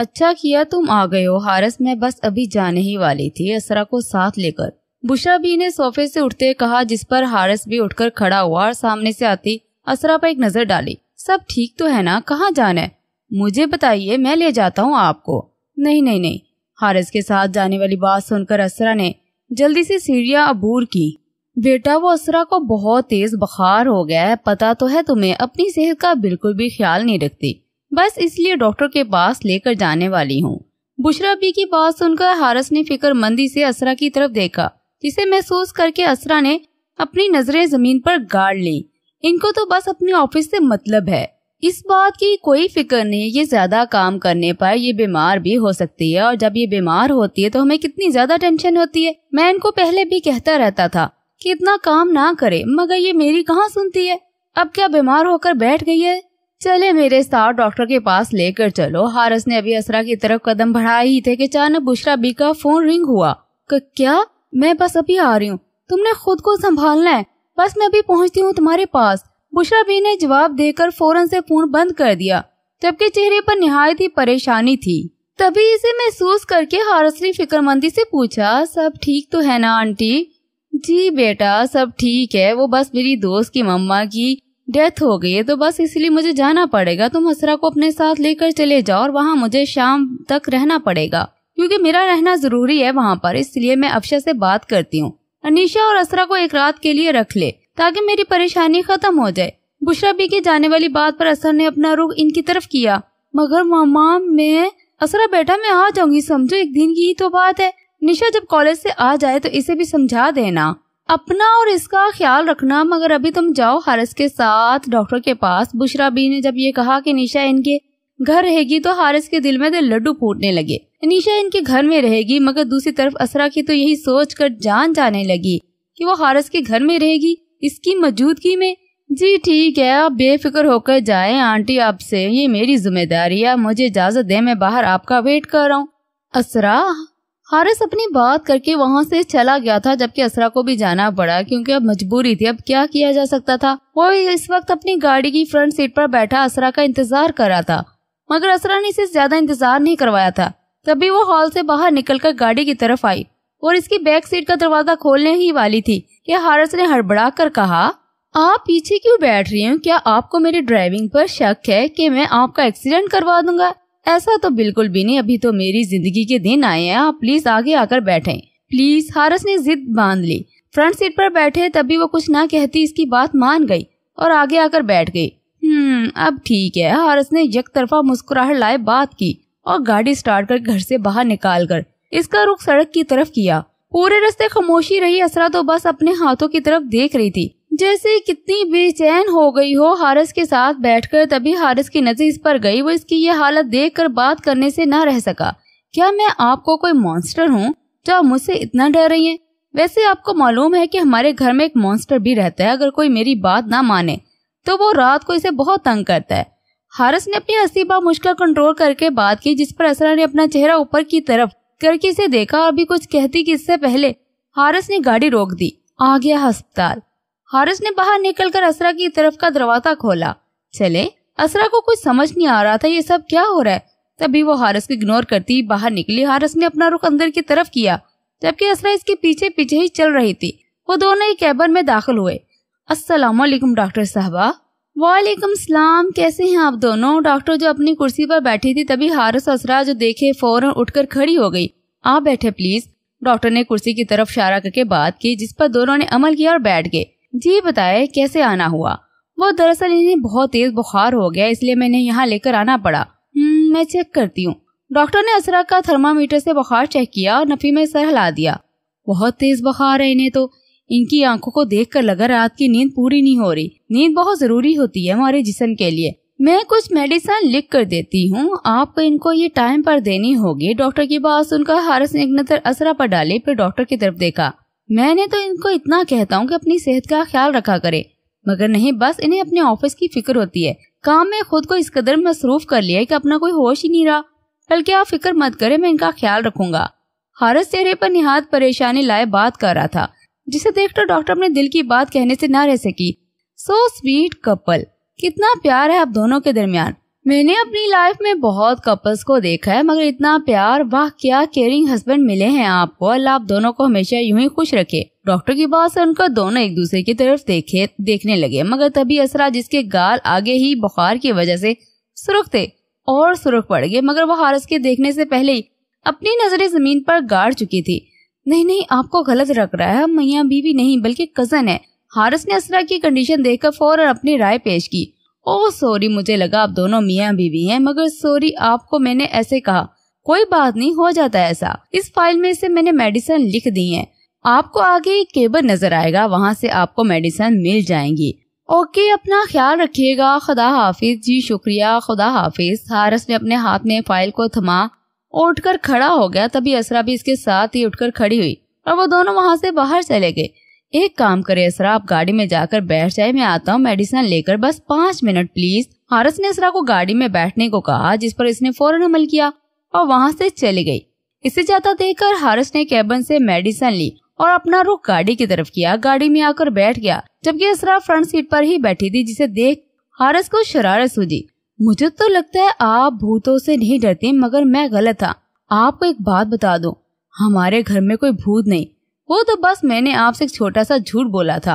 अच्छा किया तुम आ गए हो हारस मैं बस अभी जाने ही वाली थी असरा को साथ लेकर बुशा बी ने सोफे से उठते कहा जिस पर हारस भी उठकर खड़ा हुआ और सामने से आती असरा पर एक नजर डाली सब ठीक तो है ना कहाँ जाना है मुझे बताइए मैं ले जाता हूँ आपको नहीं नहीं नहीं हारस के साथ जाने वाली बात सुनकर असरा ने जल्दी से सीढ़ियाँ अबूर की बेटा वो असरा को बहुत तेज बुखार हो गया है पता तो है तुम्हें अपनी सेहत का बिल्कुल भी ख्याल नहीं रखती बस इसलिए डॉक्टर के पास लेकर जाने वाली हूँ बुशरा बी की बात सुनकर हारस ने फिक्रमंदी से असरा की तरफ देखा जिसे महसूस करके असरा ने अपनी नजरें जमीन पर गाड़ ली इनको तो बस अपने ऑफिस से मतलब है इस बात की कोई फिक्र नहीं ये ज्यादा काम करने पर ये बीमार भी हो सकती है और जब ये बीमार होती है तो हमें कितनी ज्यादा टेंशन होती है मैं इनको पहले भी कहता रहता था कि इतना काम ना करे मगर ये मेरी कहाँ सुनती है अब क्या बीमार होकर बैठ गई है चले मेरे साथ डॉक्टर के पास लेकर चलो हारस ने अभी असरा की तरफ कदम बढ़ाए ही थे कि अचानक बुशरा बी का फोन रिंग हुआ क्या मैं बस अभी आ रही हूँ तुमने खुद को संभालना है बस मैं अभी पहुँचती हूँ तुम्हारे पास बुशरा बी ने जवाब देकर फौरन से फोन बंद कर दिया जबकि चेहरे पर निहायत ही परेशानी थी तभी इसे महसूस करके हारस ने फिक्रमंदी से पूछा सब ठीक तो है ना आंटी जी बेटा सब ठीक है वो बस मेरी दोस्त की मम्मा की डेथ हो गई है तो बस इसलिए मुझे जाना पड़ेगा तुम हसरा को अपने साथ लेकर चले जाओ और वहाँ मुझे शाम तक रहना पड़ेगा क्योंकि मेरा रहना जरूरी है वहाँ पर इसलिए मैं अफशा से बात करती हूँ अनिशा और असरा को एक रात के लिए रख ले ताकि मेरी परेशानी खत्म हो जाए बुशरा बी के जाने वाली बात पर असर ने अपना रुख इनकी तरफ किया मगर मामा मैं असरा बेटा मैं आ जाऊंगी समझो एक दिन की ही तो बात है निशा जब कॉलेज से आ जाए तो इसे भी समझा देना अपना और इसका ख्याल रखना मगर अभी तुम जाओ हारिस के साथ डॉक्टर के पास बुशरा बी ने जब ये कहा कि निशा इनके घर रहेगी तो हारिस के दिल में दिल लड्डू फूटने लगे निशा इनके घर में रहेगी मगर दूसरी तरफ असरा की तो यही सोच कर जान जाने लगी कि वो हारिस के घर में रहेगी इसकी मौजूदगी में जी ठीक है आप बेफिक्र होकर जाए आंटी आपसे ये मेरी जिम्मेदारी है मुझे इजाजत दे मैं बाहर आपका वेट कर रहा हूँ असरा हारिस अपनी बात करके वहाँ से चला गया था जबकि असरा को भी जाना पड़ा क्योंकि अब मजबूरी थी अब क्या किया जा सकता था वो इस वक्त अपनी गाड़ी की फ्रंट सीट पर बैठा असरा का इंतजार कर रहा था मगर असरा ने इसे ज्यादा इंतजार नहीं करवाया था तभी वो हॉल से बाहर निकलकर गाड़ी की तरफ आई और इसकी बैक सीट का दरवाजा खोलने ही वाली थी कि हारस ने हड़बड़ा कर कहा आप पीछे क्यों बैठ रही हूँ क्या आपको मेरी ड्राइविंग पर शक है कि मैं आपका एक्सीडेंट करवा दूंगा ऐसा तो बिल्कुल भी नहीं अभी तो मेरी जिंदगी के दिन आए हैं आप प्लीज आगे आकर बैठे प्लीज हारस ने जिद बांध ली फ्रंट सीट पर बैठे तभी वो कुछ ना कहती इसकी बात मान गई और आगे आकर बैठ गई हम्म अब ठीक है हारस ने यक तरफा मुस्कुराहट लाए बात की और गाड़ी स्टार्ट कर घर से बाहर निकाल कर इसका रुख सड़क की तरफ किया पूरे रास्ते खामोशी रही असरा तो बस अपने हाथों की तरफ देख रही थी जैसे कितनी बेचैन हो गई हो हारस के साथ बैठकर तभी हारस की नजर इस पर गई वो इसकी ये हालत देखकर बात करने से ना रह सका क्या मैं आपको कोई मॉन्स्टर हूँ जो तो आप मुझसे इतना डर रही हैं वैसे आपको मालूम है कि हमारे घर में एक मॉन्स्टर भी रहता है अगर कोई मेरी बात ना माने तो वो रात को इसे बहुत तंग करता है हारस ने अपनी हंसी बा मुश्किल कंट्रोल करके बात की जिस पर असरा ने अपना चेहरा ऊपर की तरफ करके इसे देखा और भी कुछ कहती कि इससे पहले हारस ने गाड़ी रोक दी आ गया अस्पताल हारिस ने बाहर निकलकर असरा की तरफ का दरवाजा खोला चले असरा को कुछ समझ नहीं आ रहा था ये सब क्या हो रहा है तभी वो हारिस को इग्नोर करती बाहर निकली हारिस ने अपना रुख अंदर की तरफ किया जबकि असरा इसके पीछे पीछे ही चल रही थी वो दोनों ही कैबन में दाखिल हुए असलम डॉक्टर साहबा वालेकुम सलाम कैसे हैं आप दोनों डॉक्टर जो अपनी कुर्सी पर बैठी थी तभी हारिस असरा जो देखे फौरन उठकर खड़ी हो गई आप बैठे प्लीज डॉक्टर ने कुर्सी की तरफ इशारा करके बात की जिस पर दोनों ने अमल किया और बैठ गए जी बताए कैसे आना हुआ वो दरअसल इन्हें बहुत तेज बुखार हो गया इसलिए मैंने यहाँ लेकर आना पड़ा हम्म, मैं चेक करती हूँ डॉक्टर ने असरा का थर्मामीटर से बुखार चेक किया और नफी में सर हिला दिया बहुत तेज बुखार है इन्हें तो इनकी आंखों को देखकर लगा रात की नींद पूरी नहीं हो रही नींद बहुत जरूरी होती है हमारे जिसम के लिए मैं कुछ मेडिसिन लिख कर देती हूँ आपको इनको ये टाइम पर देनी होगी डॉक्टर की बात सुनकर हारस ने एक नजर असरा पर डाली फिर डॉक्टर की तरफ देखा मैंने तो इनको इतना कहता हूँ कि अपनी सेहत का ख्याल रखा करे मगर नहीं बस इन्हें अपने ऑफिस की फिक्र होती है काम में खुद को इस कदर मसरूफ कर लिया कि अपना कोई होश ही नहीं रहा बल्कि आप फिक्र मत करें मैं इनका ख्याल रखूंगा हारस चेहरे पर निहात परेशानी लाए बात कर रहा था जिसे देखकर डॉक्टर अपने दिल की बात कहने से न रह सकी सो स्वीट कपल कितना प्यार है आप दोनों के दरमियान मैंने अपनी लाइफ में बहुत कपल्स को देखा है मगर इतना प्यार वाह क्या केयरिंग हस्बैंड मिले हैं आपको अल्लाह आप दोनों को हमेशा यूं ही खुश रखे डॉक्टर की बात से उनका दोनों एक दूसरे की तरफ देखे देखने लगे मगर तभी असरा जिसके गाल आगे ही बुखार की वजह से सुरख थे और सुरख पड़ गए मगर वो हारस के देखने से पहले ही अपनी नजरे जमीन पर गाड़ चुकी थी नहीं नहीं आपको गलत रख रहा है मैया बीवी नहीं बल्कि कजन है हारस ने असरा की कंडीशन देखकर फौरन अपनी राय पेश की ओ सॉरी मुझे लगा आप दोनों मियाँ बीवी हैं मगर सॉरी आपको मैंने ऐसे कहा कोई बात नहीं हो जाता ऐसा इस फाइल में से मैंने मेडिसिन लिख दी है आपको आगे एक केबल नजर आएगा वहाँ से आपको मेडिसिन मिल जाएंगी ओके अपना ख्याल रखिएगा खुदा हाफिज जी शुक्रिया खुदा हाफिज हारस ने अपने हाथ में फाइल को थमा और उठकर खड़ा हो गया तभी असरा भी इसके साथ ही उठकर खड़ी हुई और वो दोनों वहाँ से बाहर चले गए एक काम करे असरा आप गाड़ी में जाकर बैठ जाए मैं आता हूँ मेडिसिन लेकर बस पाँच मिनट प्लीज हारस ने असरा को गाड़ी में बैठने को कहा जिस पर इसने फौरन अमल किया और वहाँ से चली गई इसे जाता देखकर हारस ने कैबन से मेडिसिन ली और अपना रुख गाड़ी की तरफ किया गाड़ी में आकर बैठ गया जबकि असरा फ्रंट सीट पर ही बैठी थी जिसे देख हारस को शरारत सूझी मुझे तो लगता है आप भूतों से नहीं डरते मगर मैं गलत था आपको एक बात बता दूं हमारे घर में कोई भूत नहीं वो तो बस मैंने आपसे एक छोटा सा झूठ बोला था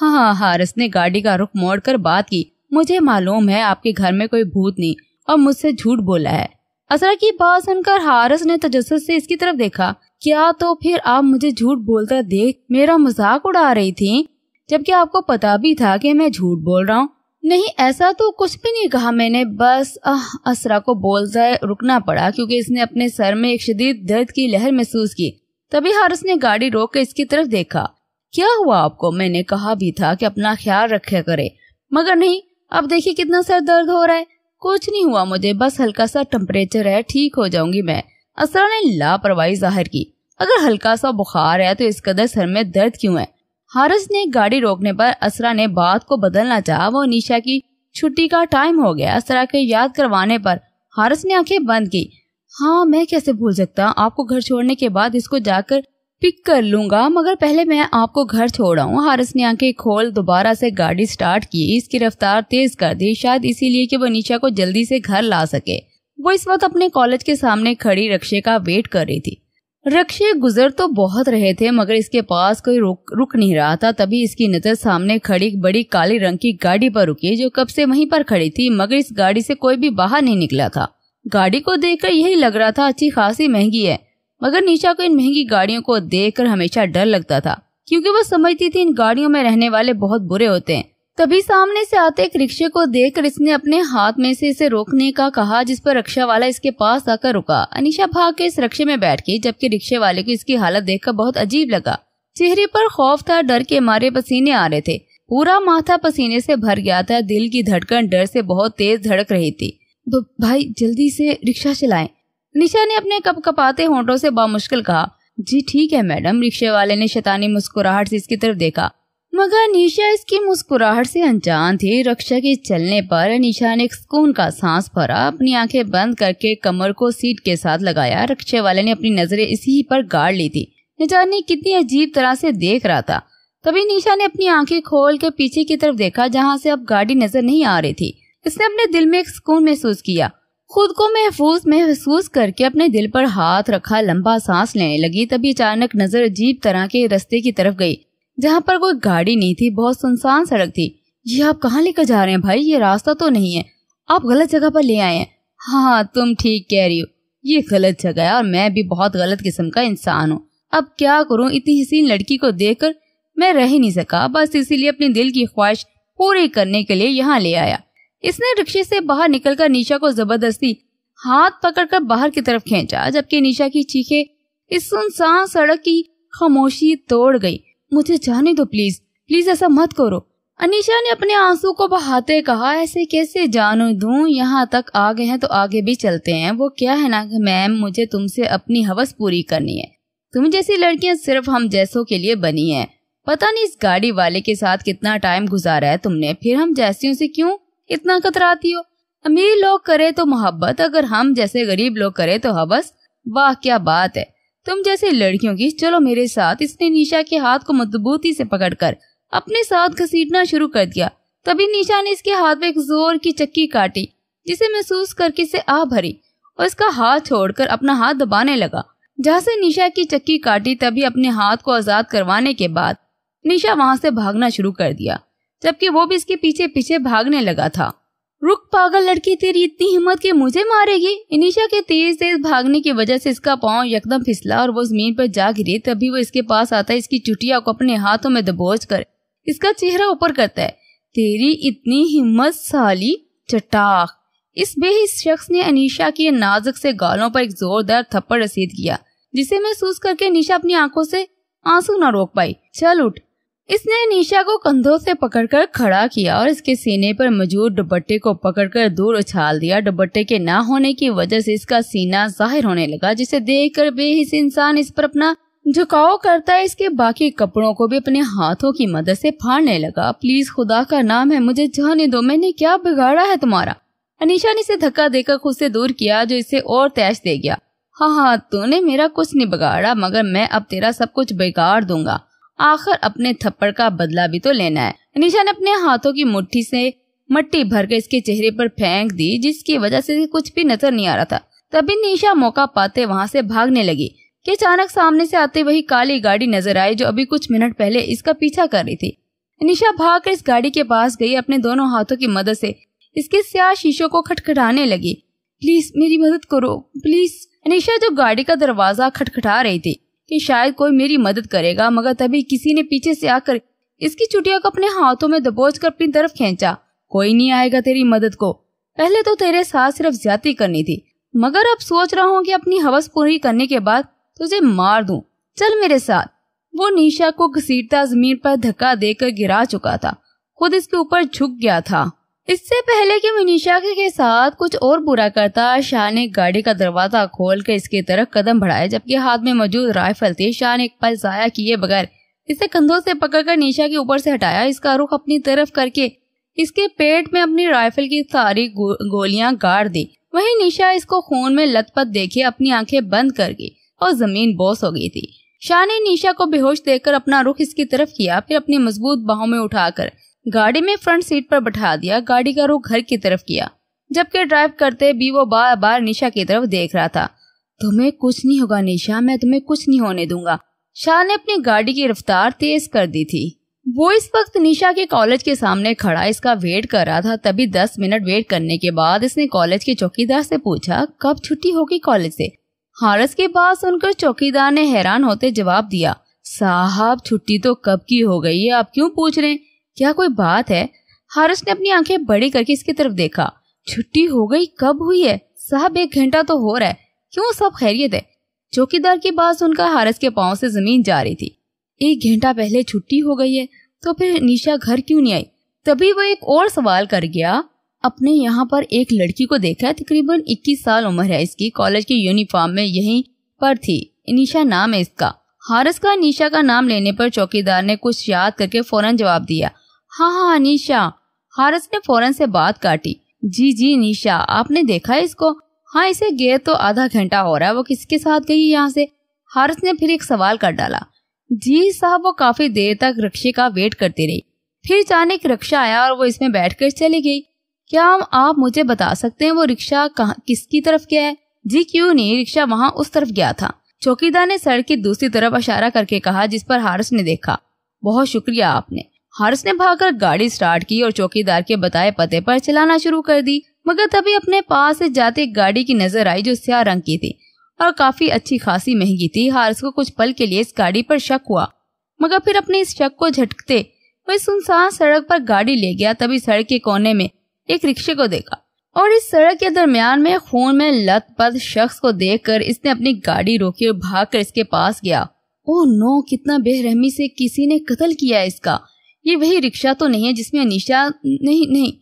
हाँ हाँ हारिस ने गाड़ी का रुख मोड़ कर बात की मुझे मालूम है आपके घर में कोई भूत नहीं और मुझसे झूठ बोला है असरा की बात सुनकर हारिस ने तजस से इसकी तरफ देखा क्या तो फिर आप मुझे झूठ बोलता देख मेरा मजाक उड़ा रही थी जबकि आपको पता भी था कि मैं झूठ बोल रहा हूँ नहीं ऐसा तो कुछ भी नहीं कहा मैंने बस आह, असरा को बोलता रुकना पड़ा क्योंकि इसने अपने सर में एक शदीद दर्द की लहर महसूस की तभी हारिस ने गाड़ी रोक कर इसकी तरफ देखा क्या हुआ आपको मैंने कहा भी था कि अपना ख्याल रखे करे मगर नहीं अब देखिए कितना सर दर्द हो रहा है कुछ नहीं हुआ मुझे बस हल्का सा टेम्परेचर है ठीक हो जाऊंगी मैं असरा ने लापरवाही जाहिर की अगर हल्का सा बुखार है तो इस कदर सर में दर्द क्यों है हारिस ने गाड़ी रोकने पर असरा ने बात को बदलना चाहा वो निशा की छुट्टी का टाइम हो गया असरा के याद करवाने पर हारिस ने आंखें बंद की हाँ मैं कैसे भूल सकता आपको घर छोड़ने के बाद इसको जाकर पिक कर लूंगा मगर पहले मैं आपको घर छोड़ हूँ हारस ने आंखें खोल दोबारा से गाड़ी स्टार्ट की इसकी रफ्तार तेज कर दी शायद इसीलिए कि वो निशा को जल्दी से घर ला सके वो इस वक्त अपने कॉलेज के सामने खड़ी रक्षे का वेट कर रही थी रक्षे गुजर तो बहुत रहे थे मगर इसके पास कोई रुक रुक नहीं रहा था तभी इसकी नजर सामने खड़ी बड़ी काले रंग की गाड़ी पर रुकी जो कब से वहीं पर खड़ी थी मगर इस गाड़ी से कोई भी बाहर नहीं निकला था गाड़ी को देखकर यही लग रहा था अच्छी खासी महंगी है मगर निशा को इन महंगी गाड़ियों को देखकर हमेशा डर लगता था क्योंकि वो समझती थी इन गाड़ियों में रहने वाले बहुत बुरे होते हैं तभी सामने से आते एक रिक्शे को देखकर इसने अपने हाथ में से इसे रोकने का कहा जिस पर रिक्शा वाला इसके पास आकर रुका अनिशा भाग के इस रिक्शे में बैठ गई जबकि रिक्शे वाले को इसकी हालत देखकर बहुत अजीब लगा चेहरे पर खौफ था डर के मारे पसीने आ रहे थे पूरा माथा पसीने से भर गया था दिल की धड़कन डर से बहुत तेज धड़क रही थी तो भाई जल्दी से रिक्शा चलाएं। निशा ने अपने कप कपाते होंठों से बामुश्किल कहा जी ठीक है मैडम रिक्शे वाले ने शैतानी मुस्कुराहट से इसकी तरफ देखा मगर निशा इसकी मुस्कुराहट से अनजान थी रक्षा के चलने पर निशा ने सुकून का सांस भरा अपनी आंखें बंद करके कमर को सीट के साथ लगाया रक्षे वाले ने अपनी नजरें इसी पर गाड़ ली थी निजानी कितनी अजीब तरह से देख रहा था तभी निशा ने अपनी आंखें खोल के पीछे की तरफ देखा जहाँ से अब गाड़ी नजर नहीं आ रही थी इसने अपने दिल में एक सुकून महसूस किया खुद को महफूज महसूस करके अपने दिल पर हाथ रखा लंबा सांस लेने लगी तभी अचानक नजर अजीब तरह के रस्ते की तरफ गई जहाँ पर कोई गाड़ी नहीं थी बहुत सुनसान सड़क थी ये आप कहाँ लेकर जा रहे हैं भाई ये रास्ता तो नहीं है आप गलत जगह पर ले आए हैं हाँ तुम ठीक कह रही हो ये गलत जगह है और मैं भी बहुत गलत किस्म का इंसान हूँ अब क्या करूँ इतनी हसीन लड़की को कर मैं रह ही नहीं सका बस इसीलिए अपने दिल की ख्वाहिश पूरी करने के लिए यहाँ ले आया इसने रिक्शे से बाहर निकलकर नीशा को जबरदस्ती हाथ पकड़कर बाहर की तरफ खींचा जबकि निशा की चीखे इस सुनसान सड़क की खामोशी तोड़ गई मुझे जाने दो प्लीज प्लीज ऐसा मत करो अनिशा ने अपने आंसू को बहाते कहा ऐसे कैसे जानू दू यहाँ तक आ गए हैं तो आगे भी चलते हैं वो क्या है ना कि मैम मुझे तुमसे अपनी हवस पूरी करनी है तुम जैसी लड़कियाँ सिर्फ हम जैसों के लिए बनी है पता नहीं इस गाड़ी वाले के साथ कितना टाइम गुजारा है तुमने फिर हम जैसियों से क्यों इतना कतराती हो अमीर लोग करे तो मोहब्बत अगर हम जैसे गरीब लोग करे तो हवस हाँ, वाह क्या बात है तुम जैसे लड़कियों की चलो मेरे साथ इसने निशा के हाथ को मजबूती से पकड़कर अपने साथ घसीटना शुरू कर दिया तभी निशा ने इसके हाथ में एक जोर की चक्की काटी जिसे महसूस करके से आ भरी और इसका हाथ छोड़कर अपना हाथ दबाने लगा जहाँ से निशा की चक्की काटी तभी अपने हाथ को आजाद करवाने के बाद निशा वहाँ से भागना शुरू कर दिया जबकि वो भी इसके पीछे पीछे भागने लगा था रुक पागल लड़की तेरी इतनी हिम्मत के मुझे मारेगी इनिशा के तेज तेज भागने की वजह से इसका पांव एकदम फिसला और वो जमीन पर जा गिरी तभी वो इसके पास आता है इसकी चुटिया को अपने हाथों में दबोच कर इसका चेहरा ऊपर करता है तेरी इतनी हिम्मत साली चटाक इस बेहिस शख्स ने अनिशा की नाजुक से गालों पर एक जोरदार थप्पड़ रसीद किया जिसे महसूस करके निशा अपनी आंखों से आंसू न रोक पाई चल उठ इसने निशा को कंधों से पकड़कर खड़ा किया और इसके सीने पर मौजूद दुपट्टे को पकड़कर दूर उछाल दिया दुपट्टे के ना होने की वजह से इसका सीना जाहिर होने लगा जिसे देखकर बेहिस इंसान इस पर अपना झुकाव करता है इसके बाकी कपड़ों को भी अपने हाथों की मदद से फाड़ने लगा प्लीज खुदा का नाम है मुझे जाने दो मैंने क्या बिगाड़ा है तुम्हारा अनिशा ने इसे धक्का देकर खुद से दूर किया जो इसे और तैश दे गया हाँ हाँ तूने मेरा कुछ नहीं बिगाड़ा मगर मैं अब तेरा सब कुछ बिगाड़ दूंगा आखिर अपने थप्पड़ का बदला भी तो लेना है निशा ने अपने हाथों की मुट्ठी से मट्टी भर कर इसके चेहरे पर फेंक दी जिसकी वजह से कुछ भी नजर नहीं आ रहा था तभी निशा मौका पाते वहाँ से भागने लगी कि अचानक सामने से आते वही काली गाड़ी नजर आई जो अभी कुछ मिनट पहले इसका पीछा कर रही थी निशा भाग कर इस गाड़ी के पास गई अपने दोनों हाथों की मदद से इसके स्याह शीशों को खटखटाने लगी प्लीज मेरी मदद करो प्लीज निशा जो गाड़ी का दरवाजा खटखटा रही थी कि शायद कोई मेरी मदद करेगा मगर तभी किसी ने पीछे से आकर इसकी चुटिया को अपने हाथों में दबोच कर अपनी तरफ खेचा कोई नहीं आएगा तेरी मदद को पहले तो तेरे साथ सिर्फ ज्यादा करनी थी मगर अब सोच रहा हूँ कि अपनी हवस पूरी करने के बाद तुझे मार दूं चल मेरे साथ वो निशा को घसीटता जमीन पर धक्का देकर गिरा चुका था खुद इसके ऊपर झुक गया था इससे पहले कि मनीषा के, के साथ कुछ और बुरा करता शाह ने गाड़ी का दरवाजा खोल कर इसके तरफ कदम बढ़ाया जबकि हाथ में मौजूद राइफल थी शाह ने एक पल जाया किए बगैर इसे कंधों से पकड़कर निशा के ऊपर से हटाया इसका रुख अपनी तरफ करके इसके पेट में अपनी राइफल की सारी गो, गोलियां गाड़ दी वहीं निशा इसको खून में लतपत देखे अपनी आंखें बंद कर गई और जमीन बोस हो गई थी शाह ने निशा को बेहोश देखकर अपना रुख इसकी तरफ किया फिर अपनी मजबूत बाहों में उठाकर गाड़ी में फ्रंट सीट पर बैठा दिया गाड़ी का रुख घर की तरफ किया जबकि ड्राइव करते भी वो बार बार निशा की तरफ देख रहा था तुम्हें कुछ नहीं होगा निशा मैं तुम्हें कुछ नहीं होने दूंगा शाह ने अपनी गाड़ी की रफ्तार तेज कर दी थी वो इस वक्त निशा के कॉलेज के सामने खड़ा इसका वेट कर रहा था तभी दस मिनट वेट करने के बाद इसने कॉलेज के चौकीदार से पूछा कब छुट्टी होगी कॉलेज से हारस के पास सुनकर चौकीदार ने हैरान होते जवाब दिया साहब छुट्टी तो कब की हो गई है आप क्यों पूछ रहे हैं क्या कोई बात है हारिस ने अपनी आंखें बड़ी करके इसकी तरफ देखा छुट्टी हो गई कब हुई है साहब एक घंटा तो हो रहा है क्यों सब खैरियत है चौकीदार की बात सुनकर हारिस के पाँव से जमीन जा रही थी एक घंटा पहले छुट्टी हो गई है तो फिर निशा घर क्यों नहीं आई तभी वो एक और सवाल कर गया अपने यहाँ पर एक लड़की को देखा है तकरीबन 21 साल उम्र है इसकी कॉलेज की यूनिफॉर्म में यहीं पर थी निशा नाम है इसका हारिस का निशा का नाम लेने पर चौकीदार ने कुछ याद करके फौरन जवाब दिया हाँ हाँ अनिशा हारस ने फौरन से बात काटी जी जी निशा आपने देखा इसको हाँ इसे गए तो आधा घंटा हो रहा है वो किसके साथ गई यहाँ से हारस ने फिर एक सवाल कर डाला जी साहब वो काफी देर तक रिक्शे का वेट करती रही फिर अचानक रिक्शा आया और वो इसमें बैठ कर चली गई क्या हम आप मुझे बता सकते हैं वो रिक्शा किसकी तरफ गया है जी क्यों नहीं रिक्शा वहाँ उस तरफ गया था चौकीदार ने सड़क की दूसरी तरफ इशारा करके कहा जिस पर हारस ने देखा बहुत शुक्रिया आपने हारिस ने भागकर गाड़ी स्टार्ट की और चौकीदार के बताए पते पर चलाना शुरू कर दी मगर तभी अपने पास से जाते एक गाड़ी की नजर आई जो स्या रंग की थी और काफी अच्छी खासी महंगी थी हारिस को कुछ पल के लिए इस गाड़ी पर शक हुआ मगर फिर अपने इस शक को झटकते वह सुनसान सड़क पर गाड़ी ले गया तभी सड़क के कोने में एक रिक्शे को देखा और इस सड़क के दरमियान में खून में लथपथ शख्स को देखकर इसने अपनी गाड़ी रोकी और भागकर इसके पास गया ओ नो कितना बेरहमी से किसी ने कत्ल किया इसका ये वही रिक्शा तो नहीं है जिसमें अनिशा नहीं नहीं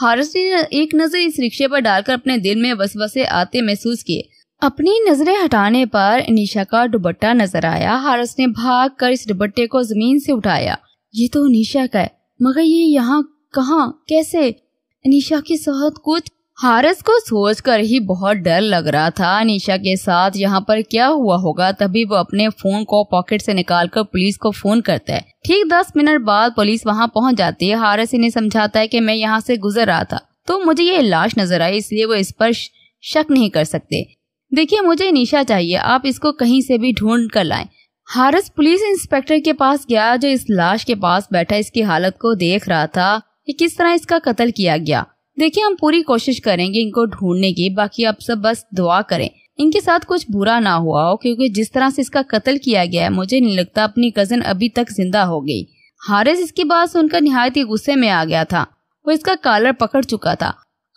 हारस ने एक नज़र इस रिक्शे पर डालकर अपने दिल में बस बसे आते महसूस किए अपनी नजरें हटाने पर अनिशा का दुबट्टा नजर आया हारस ने भाग कर इस दुबट्टे को जमीन से उठाया ये तो अनिशा का है मगर ये यहाँ कहाँ कैसे अनिशा के साथ कुछ हारस को सोचकर ही बहुत डर लग रहा था निशा के साथ यहाँ पर क्या हुआ होगा तभी वो अपने फोन को पॉकेट से निकालकर पुलिस को फोन करता है ठीक दस मिनट बाद पुलिस वहाँ पहुँच जाती है हारस इन्हें समझाता है कि मैं यहाँ से गुजर रहा था तो मुझे ये लाश नजर आई इसलिए वो इस पर शक नहीं कर सकते देखिए मुझे निशा चाहिए आप इसको कहीं से भी ढूंढ कर लाएं हारस पुलिस इंस्पेक्टर के पास गया जो इस लाश के पास बैठा इसकी हालत को देख रहा था कि किस तरह इसका कत्ल किया गया देखिए हम पूरी कोशिश करेंगे इनको ढूंढने की बाकी आप सब बस दुआ करें इनके साथ कुछ बुरा ना हुआ हो क्योंकि जिस तरह से इसका कत्ल किया गया है मुझे नहीं लगता अपनी कजन अभी तक जिंदा हो गई हारिस इसकी बात सुनकर निहायत ही गुस्से में आ गया था वो इसका कालर पकड़ चुका था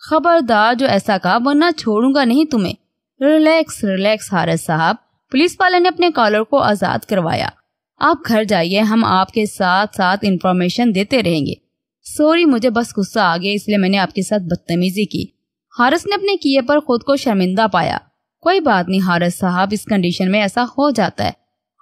खबरदार जो ऐसा कहा वरना छोड़ूंगा नहीं तुम्हें रिलैक्स रिलैक्स हारिस साहब पुलिस वाले ने अपने कॉलर को आजाद करवाया आप घर जाइए हम आपके साथ साथ इंफॉर्मेशन देते रहेंगे सॉरी मुझे बस गुस्सा आ गया इसलिए मैंने आपके साथ बदतमीजी की हारस ने अपने किए पर खुद को शर्मिंदा पाया कोई बात नहीं हारस साहब इस कंडीशन में ऐसा हो जाता है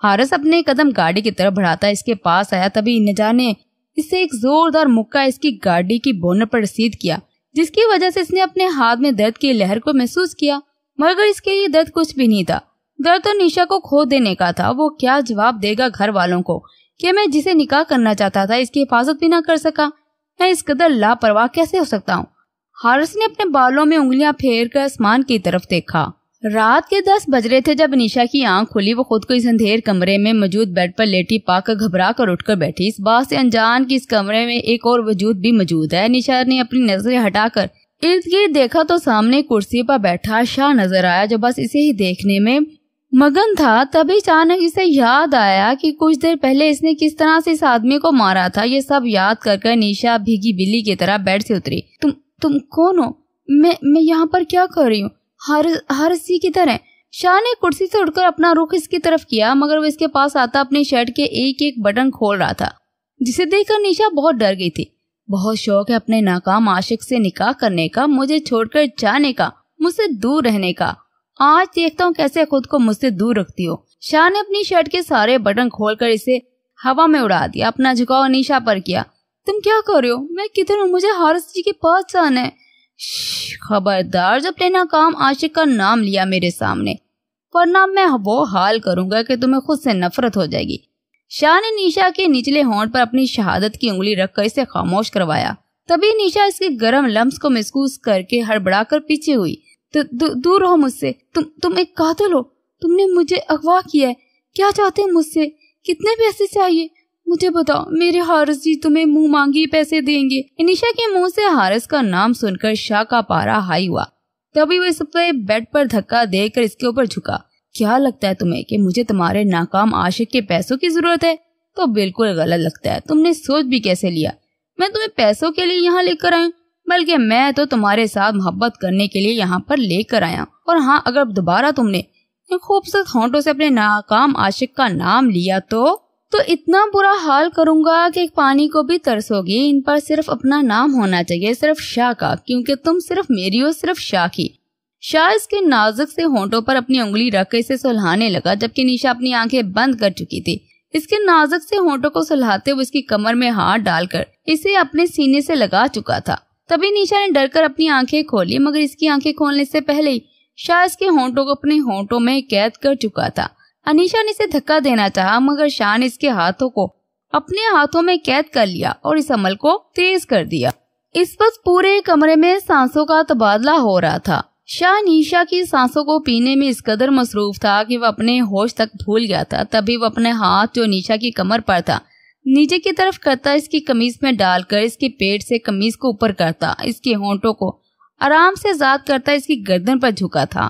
हारस अपने कदम गाड़ी की तरफ बढ़ाता इसके पास आया तभी न जाने इससे एक जोरदार मुक्का इसकी गाड़ी की बोनर पर रसीद किया जिसकी वजह से इसने अपने हाथ में दर्द की लहर को महसूस किया मगर इसके लिए दर्द कुछ भी नहीं था दर्द तो निशा को खो देने का था वो क्या जवाब देगा घर वालों को कि मैं जिसे निकाह करना चाहता था इसकी हिफाजत भी ना कर सका मैं इस कदर लापरवाह कैसे हो सकता हूँ हारस ने अपने बालों में उंगलियां फेर कर आसमान की तरफ देखा रात के दस बज रहे थे जब निशा की आंख खुली वो खुद को इस अंधेर कमरे में मौजूद बेड पर लेटी पाकर घबरा कर उठकर बैठी इस बात से अनजान की इस कमरे में एक और वजूद भी मौजूद है निशा ने अपनी नजरें हटाकर इर्द गिर्द देखा तो सामने कुर्सी पर बैठा शाह नजर आया जो बस इसे ही देखने में मगन था तभी अचानक इसे याद आया कि कुछ देर पहले इसने किस तरह से इस आदमी को मारा था ये सब याद कर कर निशा भीगी बिल्ली की तरह बेड से उतरी तुम तुम कौन हो मैं मैं यहाँ पर क्या कर रही हूँ हर हर इसी की तरह शाह ने कुर्सी से उठकर अपना रुख इसकी तरफ किया मगर वो इसके पास आता अपने शर्ट के एक एक बटन खोल रहा था जिसे देखकर निशा बहुत डर गई थी बहुत शौक है अपने नाकाम आशिक से निकाह करने का मुझे छोड़कर जाने का मुझसे दूर रहने का आज देखता हूँ कैसे खुद को मुझसे दूर रखती हो शाह ने अपनी शर्ट के सारे बटन खोलकर इसे हवा में उड़ा दिया अपना झुकाव निशा पर किया तुम क्या कर रहे हो मैं किधर हूँ मुझे हारस जी के पास जाना है खबरदार जब लेना काम आशिक का नाम लिया मेरे सामने वरना मैं वो हाल करूंगा कि तुम्हें खुद से नफरत हो जाएगी शाह ने निशा के निचले होंठ पर अपनी शहादत की उंगली रखकर इसे खामोश करवाया तभी निशा इसके गर्म लम्स को महसूस करके हड़बड़ाकर पीछे हुई तो दूर रहो मुझसे तुम तुम एक कातिल हो तुमने मुझे अगवा किया है क्या चाहते हो मुझसे कितने पैसे चाहिए मुझे बताओ मेरे हारस जी तुम्हें मुंह मांगी पैसे देंगे इनिशा के मुंह से हारस का नाम सुनकर शाह का पारा हाई हुआ तभी वो सब बेड पर धक्का देकर इसके ऊपर झुका क्या लगता है तुम्हें कि मुझे तुम्हारे नाकाम आशिक के पैसों की जरूरत है तो बिल्कुल गलत लगता है तुमने सोच भी कैसे लिया मैं तुम्हें पैसों के लिए यहाँ लेकर आयु बल्कि मैं तो तुम्हारे साथ मोहब्बत करने के लिए यहाँ पर लेकर आया और हाँ अगर दोबारा तुमने खूबसूरत होंटों से अपने नाकाम आशिक का नाम लिया तो तो इतना बुरा हाल करूंगा कि पानी को भी तरसोगी इन पर सिर्फ अपना नाम होना चाहिए सिर्फ शाह का क्योंकि तुम सिर्फ मेरी हो सिर्फ शाह की शाह इसके नाजुक से होंटों पर अपनी उंगली रख इसे सुलहाने लगा जबकि निशा अपनी आंखें बंद कर चुकी थी इसके नाजुक से होंटों को सुलहाते हुए इसकी कमर में हाथ डालकर इसे अपने सीने से लगा चुका था तभी निशा ने डरकर अपनी आंखें खोली मगर इसकी आंखें खोलने से पहले ही शाह इसके होंठों को अपने होंठों में कैद कर चुका था अनिशा ने इसे धक्का देना चाहा मगर शाह ने इसके हाथों को अपने हाथों में कैद कर लिया और इस अमल को तेज कर दिया इस वक्त पूरे कमरे में सांसों का तबादला हो रहा था शाह निशा की सांसों को पीने में इस कदर मसरूफ था कि वह अपने होश तक भूल गया था तभी वह अपने हाथ जो निशा की कमर पर था नीचे की तरफ करता इसकी कमीज में डालकर इसके पेट से कमीज को ऊपर करता इसके होंठों को आराम से आजाद करता इसकी गर्दन पर झुका था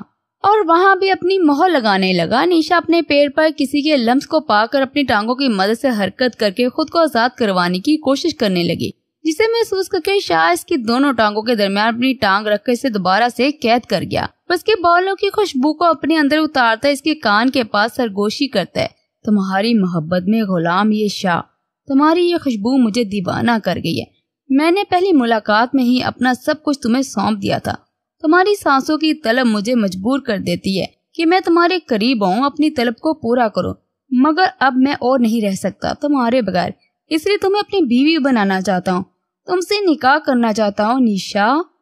और वहाँ भी अपनी मोह लगाने लगा निशा अपने पैर पर किसी के लम्स को पाकर अपनी टांगों की मदद से हरकत करके खुद को आजाद करवाने की कोशिश करने लगी जिसे महसूस करके शाह इसकी दोनों टांगों के दरमियान अपनी टांग रखकर इसे दोबारा से कैद कर गया उसके बालों की खुशबू को अपने अंदर उतारता इसके कान के पास सरगोशी करता है तुम्हारी मोहब्बत में गुलाम ये शाह तुम्हारी ये खुशबू मुझे दीवाना कर गई है मैंने पहली मुलाकात में ही अपना सब कुछ तुम्हें सौंप दिया था तुम्हारी सांसों की तलब मुझे मजबूर कर देती है कि मैं तुम्हारे करीब आऊँ अपनी तलब को पूरा करो मगर अब मैं और नहीं रह सकता तुम्हारे बगैर इसलिए तुम्हें अपनी बीवी बनाना चाहता हूँ तुमसे निकाह करना चाहता हूँ निशा